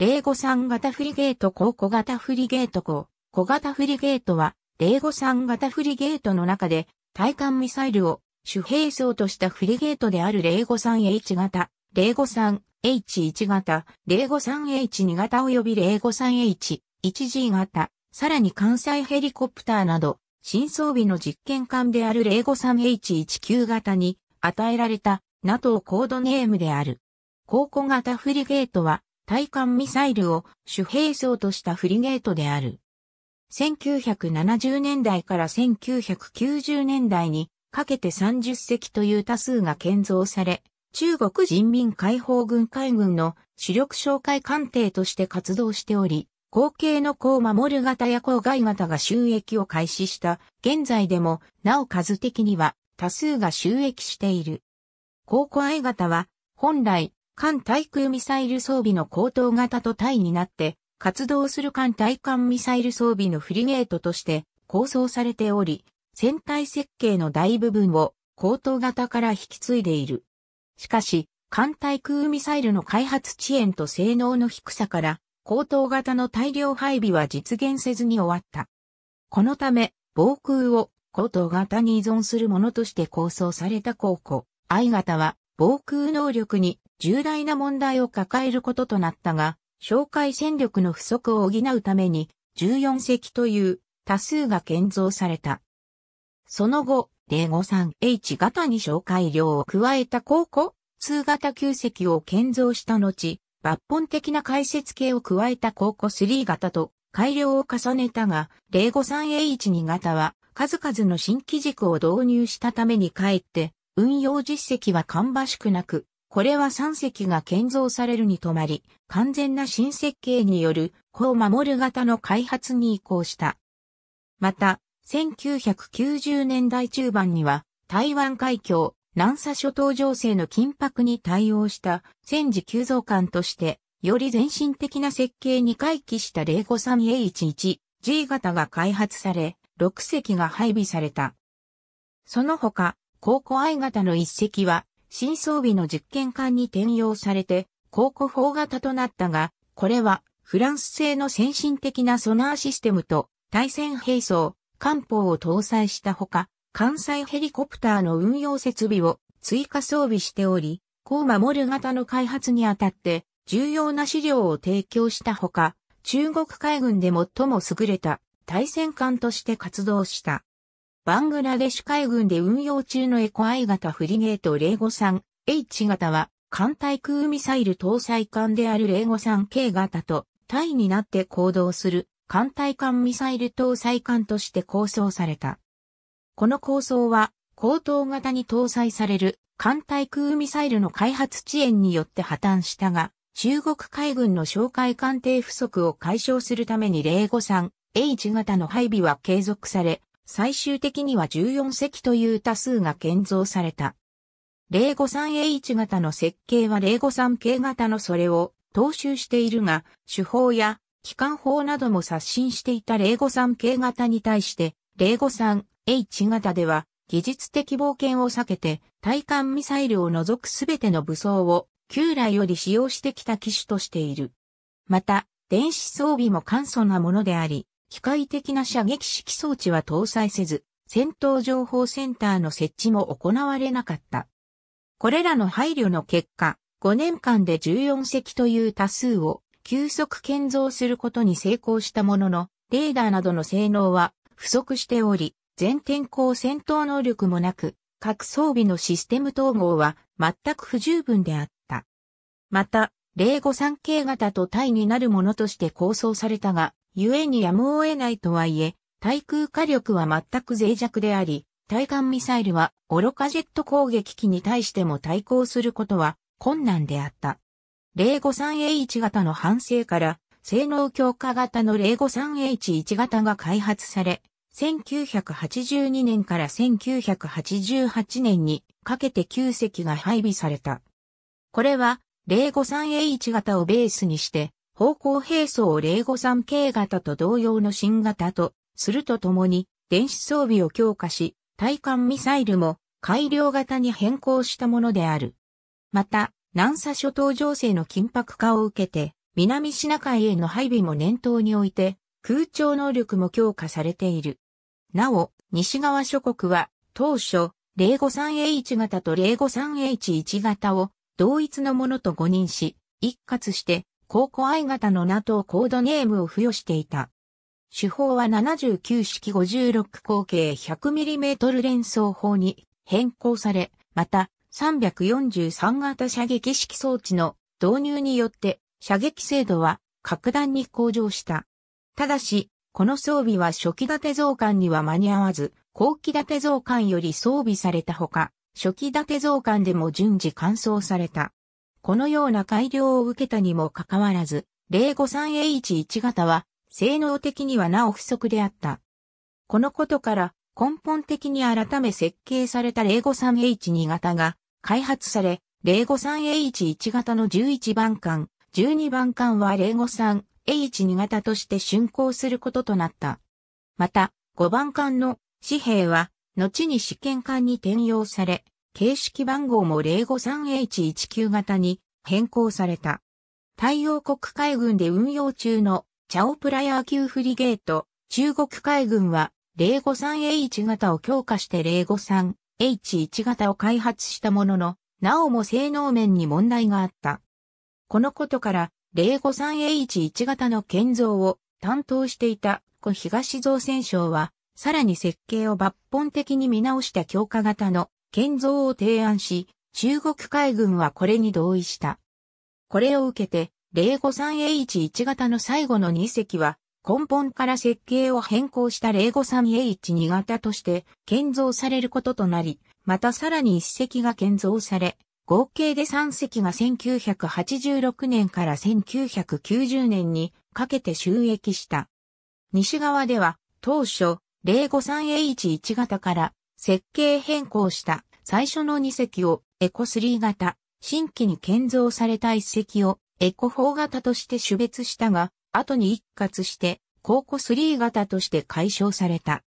053型フリゲート高小型フリゲート港。小型フリゲートは、053型フリゲートの中で、対艦ミサイルを主兵装としたフリゲートである 053H 型、053H1 型、053H2 型及び 053H1G 型、さらに関西ヘリコプターなど、新装備の実験艦である 053H19 型に与えられた NATO コードネームである。高庫型フリゲートは対艦ミサイルを主兵装としたフリゲートである。1970年代から1990年代にかけて30隻という多数が建造され、中国人民解放軍海軍の主力紹介艦艇として活動しており、後継の子を守る型や郊外型が収益を開始した現在でも、なお数的には多数が収益している。高校愛型は、本来、艦対空ミサイル装備の高等型と対になって活動する艦対艦ミサイル装備のフリゲートとして構想されており、船体設計の大部分を高等型から引き継いでいる。しかし、艦対空ミサイルの開発遅延と性能の低さから、高等型の大量配備は実現せずに終わった。このため、防空を高等型に依存するものとして構想された高校、I 型は、防空能力に重大な問題を抱えることとなったが、紹介戦力の不足を補うために、14隻という多数が建造された。その後、05-3H 型に紹介量を加えた高校、2型9隻を建造した後、抜本的な解説系を加えた高校3型と改良を重ねたが、053H2 型は数々の新機軸を導入したためにかえって、運用実績は芳しくなく、これは3隻が建造されるに止まり、完全な新設計によるこを守る型の開発に移行した。また、1990年代中盤には、台湾海峡、南沙諸島情勢の緊迫に対応した戦時急増艦として、より全身的な設計に回帰した 053A11G 型が開発され、6隻が配備された。その他、高庫 I 型の1隻は新装備の実験艦に転用されて、高古砲型となったが、これはフランス製の先進的なソナーシステムと対戦兵装、艦砲を搭載したほか、艦載ヘリコプターの運用設備を追加装備しており、こう守る型の開発にあたって重要な資料を提供したほか、中国海軍で最も優れた対戦艦として活動した。バングラデシュ海軍で運用中のエコ I 型フリゲート0 5 3 H 型は、艦対空ミサイル搭載艦である 053K 型と、対になって行動する、艦対艦ミサイル搭載艦として構想された。この構想は、高等型に搭載される艦対空ミサイルの開発遅延によって破綻したが、中国海軍の哨戒艦艇不足を解消するために 053H 型の配備は継続され、最終的には14隻という多数が建造された。053H 型の設計は 053K 型のそれを踏襲しているが、手法や機関砲なども刷新していた 053K 型に対して、053H 型では技術的冒険を避けて、対艦ミサイルを除くすべての武装を旧来より使用してきた機種としている。また、電子装備も簡素なものであり、機械的な射撃式装置は搭載せず、戦闘情報センターの設置も行われなかった。これらの配慮の結果、5年間で14隻という多数を急速建造することに成功したものの、レーダーなどの性能は不足しており、全天候戦闘能力もなく、各装備のシステム統合は全く不十分であった。また、053系型と対になるものとして構想されたが、故にやむを得ないとはいえ、対空火力は全く脆弱であり、対艦ミサイルは愚かジェット攻撃機に対しても対抗することは困難であった。053H 型の反省から、性能強化型の 053H1 型が開発され、1982年から1988年にかけて9隻が配備された。これは 053H 型をベースにして方向並走を053系型と同様の新型とするとともに電子装備を強化し、対艦ミサイルも改良型に変更したものである。また、南沙諸島情勢の緊迫化を受けて、南シナ海への配備も念頭において、空調能力も強化されている。なお、西側諸国は、当初、053H 型と 053H1 型を、同一のものと誤認し、一括して、高校愛型の NATO コードネームを付与していた。手法は79式56口径 100mm 連装砲に変更され、また343型射撃式装置の導入によって射撃精度は格段に向上した。ただし、この装備は初期建て増刊には間に合わず、後期建て増刊より装備されたほか、初期建て増刊でも順次完走された。このような改良を受けたにもかかわらず、053H1 型は、性能的にはなお不足であった。このことから、根本的に改め設計された 053H2 型が開発され、053H1 型の11番艦、12番艦は 053H2 型として竣工することとなった。また、5番艦の紙幣は、後に試験艦に転用され、形式番号も 053H19 型に変更された。太陽国海軍で運用中のチャオプラヤー級フリゲート、中国海軍は 053H 型を強化して 053H1 型を開発したものの、なおも性能面に問題があった。このことから 053H1 型の建造を担当していた古東造船省は、さらに設計を抜本的に見直した強化型の建造を提案し、中国海軍はこれに同意した。これを受けて、053H1 型の最後の2隻は、根本から設計を変更した 053H2 型として建造されることとなり、またさらに1隻が建造され、合計で3隻が1986年から1990年にかけて収益した。西側では当初 053H1 型から設計変更した最初の2隻をエコ3型、新規に建造された1隻をエコ4型として種別したが、後に一括して高コ3型として解消された。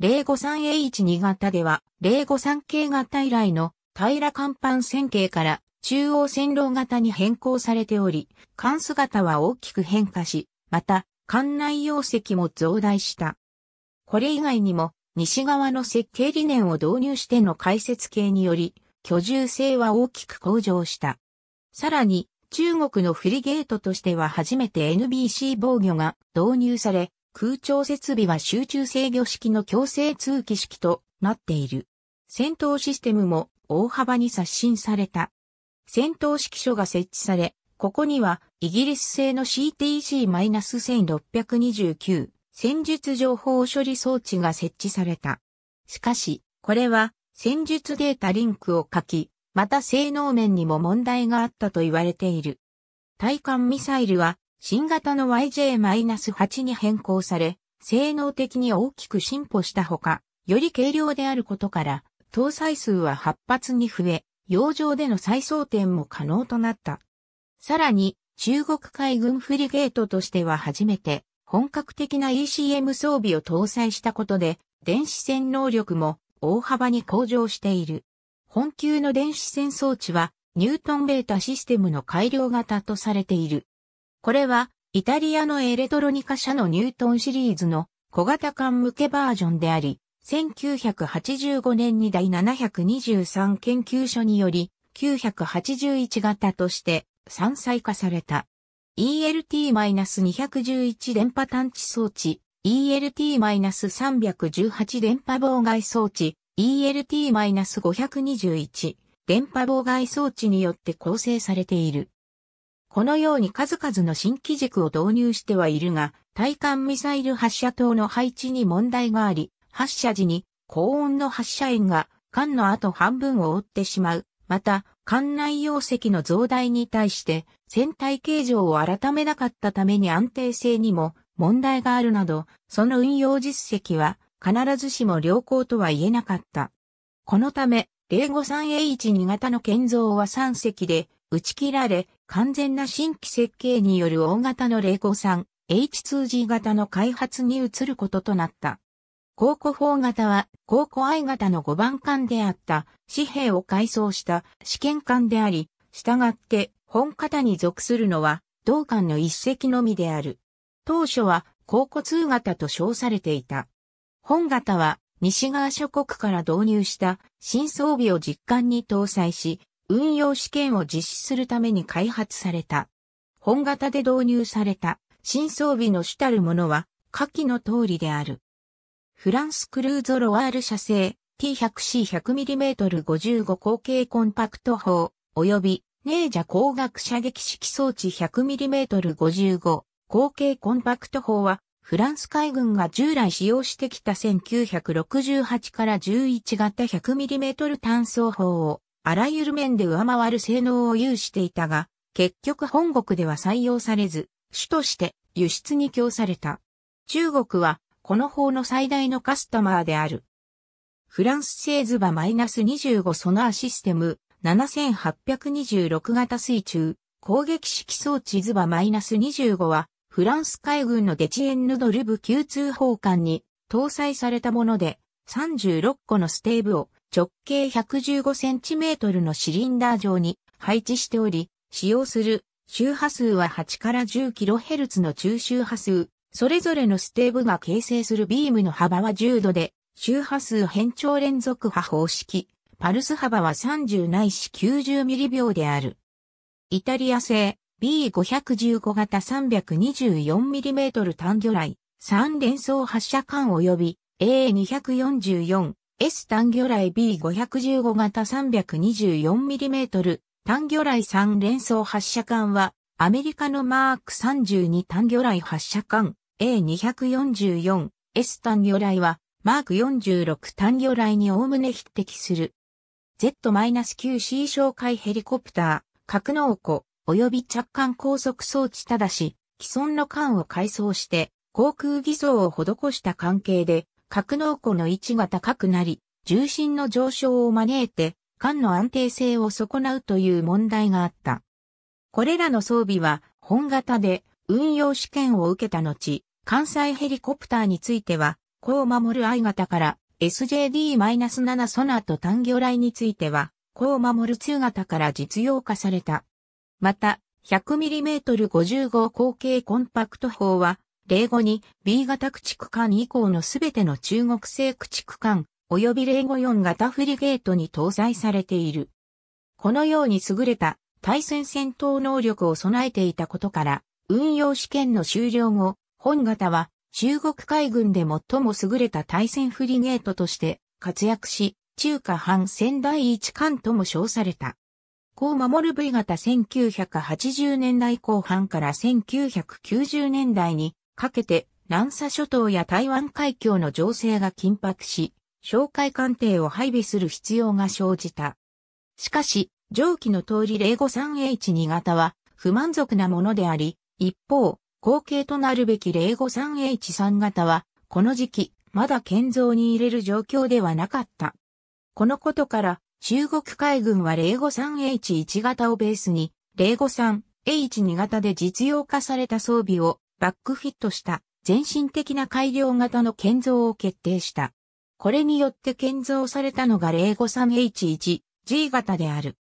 053H2 型では、053系型以来の平甲板線形から中央線路型に変更されており、関数型は大きく変化し、また、艦内容積も増大した。これ以外にも、西側の設計理念を導入しての解説系により、居住性は大きく向上した。さらに、中国のフリゲートとしては初めて NBC 防御が導入され、空調設備は集中制御式の強制通気式となっている。戦闘システムも大幅に刷新された。戦闘指揮所が設置され、ここにはイギリス製の CTC-1629 戦術情報処理装置が設置された。しかし、これは戦術データリンクを書き、また性能面にも問題があったと言われている。対艦ミサイルは新型の YJ-8 に変更され、性能的に大きく進歩したほか、より軽量であることから、搭載数は8発に増え、洋上での再装填も可能となった。さらに、中国海軍フリゲートとしては初めて、本格的な ECM 装備を搭載したことで、電子戦能力も大幅に向上している。本級の電子戦装置は、ニュートンベータシステムの改良型とされている。これは、イタリアのエレトロニカ社のニュートンシリーズの小型艦向けバージョンであり、1985年に第723研究所により、981型として山菜化された。ELT-211 電波探知装置、ELT-318 電波妨害装置、ELT-521 電波妨害装置によって構成されている。このように数々の新機軸を導入してはいるが、対艦ミサイル発射塔の配置に問題があり、発射時に高温の発射円が艦の後半分を覆ってしまう。また、艦内容積の増大に対して船体形状を改めなかったために安定性にも問題があるなど、その運用実績は必ずしも良好とは言えなかった。このため、0 5 3 H 2型の建造は3隻で打ち切られ、完全な新規設計による大型の 053H2G 型の開発に移ることとなった。高古法型は、高古愛型の5番艦であった紙幣を改装した試験艦であり、従って本型に属するのは、同艦の一隻のみである。当初は、高古通型と称されていた。本型は、西側諸国から導入した新装備を実艦に搭載し、運用試験を実施するために開発された。本型で導入された新装備の主たるものは、下記の通りである。フランスクルーゾロワール社製 T100C100mm55 口径コンパクト砲、及びネージャ光学射撃式装置 100mm55 口径コンパクト砲は、フランス海軍が従来使用してきた1968から11型 100mm 単装砲を、あらゆる面で上回る性能を有していたが、結局本国では採用されず、主として輸出に供された。中国はこの法の最大のカスタマーである。フランス製ズバ -25 ソナーシステム7826型水中攻撃式装置ズバ -25 はフランス海軍のデチエンヌ・ドルブ級通報艦に搭載されたもので36個のステーブを直径 115cm のシリンダー状に配置しており使用する周波数は8から 10kHz の中周波数それぞれのステーブが形成するビームの幅は10度で、周波数変調連続波方式、パルス幅は30ないし90ミリ秒である。イタリア製 B515 型 324mm 単魚雷、3連装発射管及び A244、S 単魚雷 B515 型 324mm 単魚雷3連装発射管はアメリカのマーク32単魚雷発射管 A244S 単魚雷は、マーク46単魚雷におおむね匹敵する。Z-9C 哨戒ヘリコプター、格納庫、及び着艦高速装置ただし、既存の艦を改装して、航空偽装を施した関係で、格納庫の位置が高くなり、重心の上昇を招いて、艦の安定性を損なうという問題があった。これらの装備は、本型で運用試験を受けた後、関西ヘリコプターについては、こう守る I 型から SJD-7 ソナーと単魚雷については、こう守る2型から実用化された。また、100mm55 口径コンパクト砲は、例後に B 型駆逐艦以降のすべての中国製駆逐艦、及び例後4型フリゲートに搭載されている。このように優れた対戦戦闘能力を備えていたことから、運用試験の終了後、本型は中国海軍で最も優れた対戦フリゲートとして活躍し、中華半船第一艦とも称された。こう守る V 型1980年代後半から1990年代にかけて南沙諸島や台湾海峡の情勢が緊迫し、哨戒艦艇を配備する必要が生じた。しかし、上記の通り 053H2 型は不満足なものであり、一方、後継となるべき0 5 3 h 3型は、この時期、まだ建造に入れる状況ではなかった。このことから、中国海軍は 053H1 型をベースに、053H2 型で実用化された装備をバックフィットした全身的な改良型の建造を決定した。これによって建造されたのが 053H1G 型である。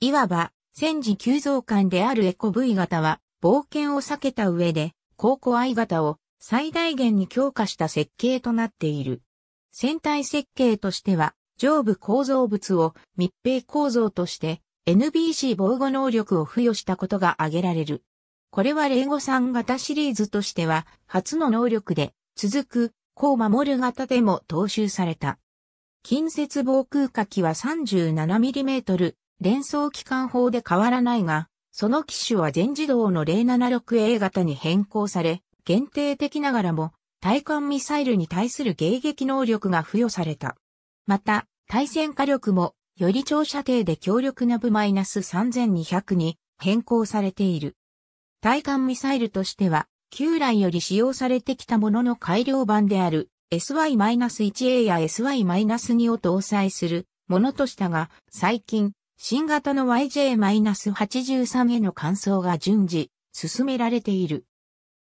いわば、戦時急増艦であるエコ V 型は、冒険を避けた上で、高校相型を最大限に強化した設計となっている。船体設計としては、上部構造物を密閉構造として NBC 防護能力を付与したことが挙げられる。これはゴさ3型シリーズとしては初の能力で続くこう守る型でも踏襲された。近接防空火器は 37mm 連装機関砲で変わらないが、その機種は全自動の 076A 型に変更され、限定的ながらも、対艦ミサイルに対する迎撃能力が付与された。また、対戦火力も、より長射程で強力な部マイナス -3200 に変更されている。対艦ミサイルとしては、旧来より使用されてきたものの改良版である SY-1A や SY-2 を搭載するものとしたが、最近新型の YJ-83 への換装が順次進められている。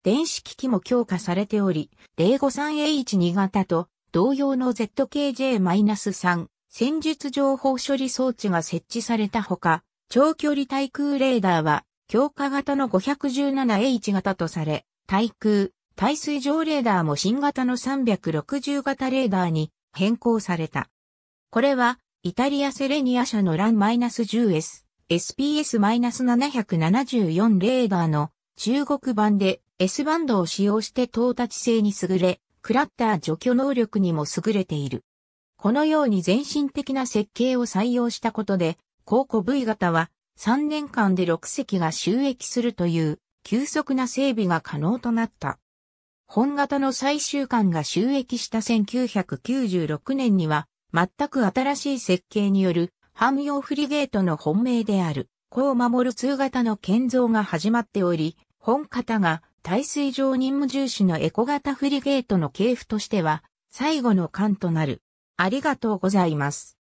電子機器も強化されており、053H2 型と同様の ZKJ-3 戦術情報処理装置が設置されたほか、長距離対空レーダーは強化型の 517H 型とされ、対空、対水上レーダーも新型の360型レーダーに変更された。これはイタリアセレニア社のラン -10S、SPS-774 レーダーの中国版で S バンドを使用して到達性に優れ、クラッター除去能力にも優れている。このように全身的な設計を採用したことで、高古 V 型は3年間で6隻が収益するという急速な整備が可能となった。本型の最終巻が収益した1996年には、全く新しい設計による汎用フリゲートの本命である、子を守る通型の建造が始まっており、本型が耐水上任務重視のエコ型フリゲートの系譜としては、最後の艦となる。ありがとうございます。